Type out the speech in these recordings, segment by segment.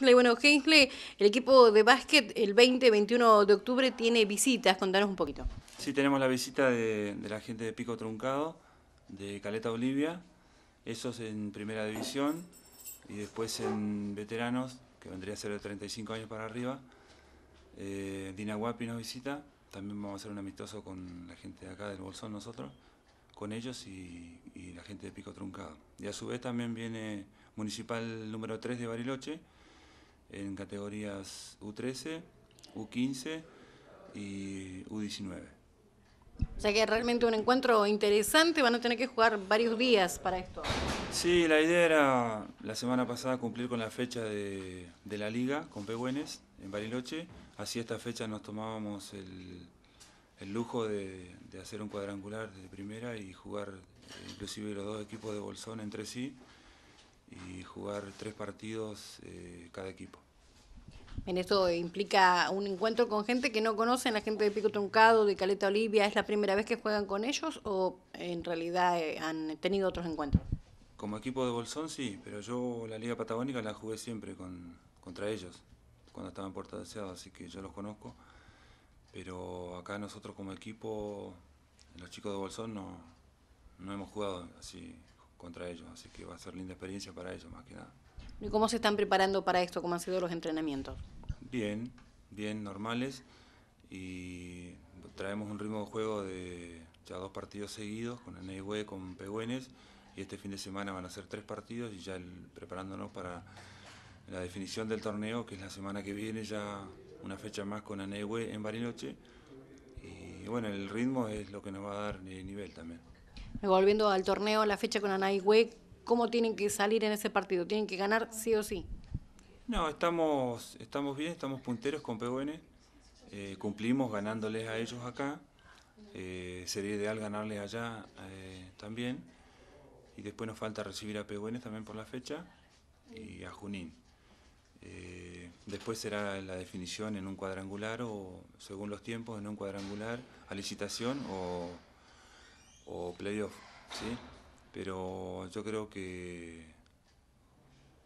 Bueno, Hensley, el equipo de básquet el 20-21 de octubre tiene visitas, contanos un poquito. Sí, tenemos la visita de, la gente de Pico Truncado, de Caleta Bolivia, eso en primera división, y después en veteranos, que vendría a ser de 35 años para arriba, eh, Dina nos visita, también vamos a hacer un amistoso con la gente de acá del Bolsón nosotros, con ellos y, y la gente de Pico Truncado. Y a su vez también viene Municipal número 3 de Bariloche, en categorías U13, U15 y U19. O sea que realmente un encuentro interesante, van a tener que jugar varios días para esto. Sí, la idea era la semana pasada cumplir con la fecha de, la liga con Pehuenes en Bariloche. Así esta fecha nos tomábamos el, lujo de, de, hacer un cuadrangular de primera y jugar eh, inclusive los dos equipos de Bolsón entre sí y jugar tres partidos eh, cada equipo. En esto implica un encuentro con gente que no conocen, la gente de Pico Truncado, de Caleta Olivia, ¿es la primera vez que juegan con ellos o en realidad eh, han tenido otros encuentros? Como equipo de Bolsón sí, pero yo la Liga Patagónica la jugué siempre con, contra ellos, cuando estaba en Puerto Deseado, así que yo los conozco. Pero acá nosotros como equipo, los chicos de Bolsón no, no hemos jugado así contra ellos. Así que va a ser linda experiencia para ellos, más que nada. ¿Y cómo se están preparando para esto? ¿Cómo han sido los entrenamientos? Bien, bien, normales. Y traemos un ritmo de juego de ya dos partidos seguidos con Aneiwe, con Pegüenes. Y este fin de semana van a ser tres partidos y ya preparándonos para la definición del torneo, que es la semana que viene, ya una fecha más con Aneiwe en Bariloche. Y bueno, el ritmo es lo que nos va a dar nivel también. Volviendo al torneo, la fecha con Wake, ¿cómo tienen que salir en ese partido? ¿Tienen que ganar sí o sí? No, estamos, estamos bien, estamos punteros con PUN. Eh, cumplimos ganándoles a ellos acá. Eh, sería ideal ganarles allá eh, también. Y después nos falta recibir a PUN también por la fecha y a Junín. después será la definición en un cuadrangular o, según los tiempos, en un cuadrangular a licitación o o playoff, ¿sí? Pero yo creo que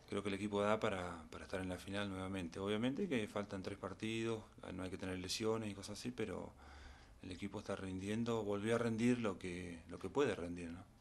creo que el equipo da para, para, estar en la final nuevamente. Obviamente que faltan tres partidos, no hay que tener lesiones y cosas así, pero el equipo está rindiendo, volvió a rendir lo que, lo que puede rendir, ¿no?